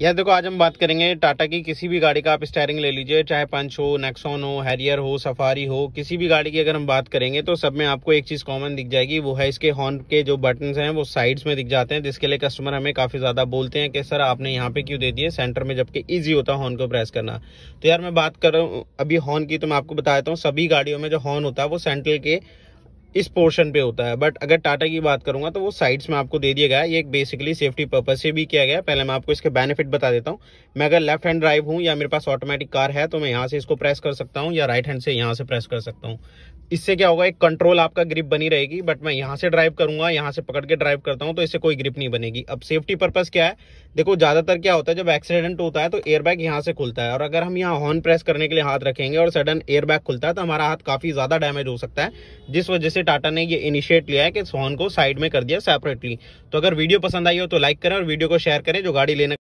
यार देखो आज हम बात करेंगे टाटा की किसी भी गाड़ी का आप स्टेयरिंग ले लीजिए चाहे पंच हो नेक्सोन हो हैरियर हो सफारी हो किसी भी गाड़ी की अगर हम बात करेंगे तो सब में आपको एक चीज़ कॉमन दिख जाएगी वो है इसके हॉर्न के जो बटन्स हैं वो साइड्स में दिख जाते हैं जिसके लिए कस्टमर हमें काफ़ी ज़्यादा बोलते हैं कि सर आपने यहाँ पे क्यों दे दिए सेंटर में जबकि ईजी होता है हॉर्न को प्रेस करना तो यार मैं बात कर रहा हूँ अभी हॉर्न की तो मैं आपको बता देता हूँ सभी गाड़ियों में जो हॉर्न होता है वो सेंट्रल के इस पोर्शन पे होता है बट अगर टाटा की बात करूंगा तो वो साइड्स में आपको दे दिया गया है ये बेसिकली सेफ्टी पर्पज से भी किया गया पहले मैं आपको इसके बेनिफिट बता देता हूँ मैं अगर लेफ्ट हैंड ड्राइव हूँ या मेरे पास ऑटोमेटिक कार है तो मैं यहाँ से इसको प्रेस कर सकता हूँ या राइट हैंड से यहाँ से प्रेस कर सकता हूँ इससे क्या होगा एक कंट्रोल आपका ग्रिप बनी रहेगी बट मैं यहाँ से ड्राइव करूंगा यहाँ से पकड़ के ड्राइव करता हूँ तो इससे कोई ग्रिप नहीं बनेगी अब सेफ्टी पर्पज क्या है देखो ज़्यादातर क्या होता है जब एक्सीडेंट होता है तो एयरबैग यहाँ से खुलता है और अगर हम यहाँ हॉर्न प्रेस करने के लिए हाथ रखेंगे और सडन एयरबैग खुलता है तो हमारा हाथ काफ़ी ज़्यादा डैमेज हो सकता है जिस वजह से टाटा ने ये इनिशिएट लिया है कि सोहन को साइड में कर दिया सेपरेटली तो अगर वीडियो पसंद आई हो तो लाइक करें और वीडियो को शेयर करें जो गाड़ी लेने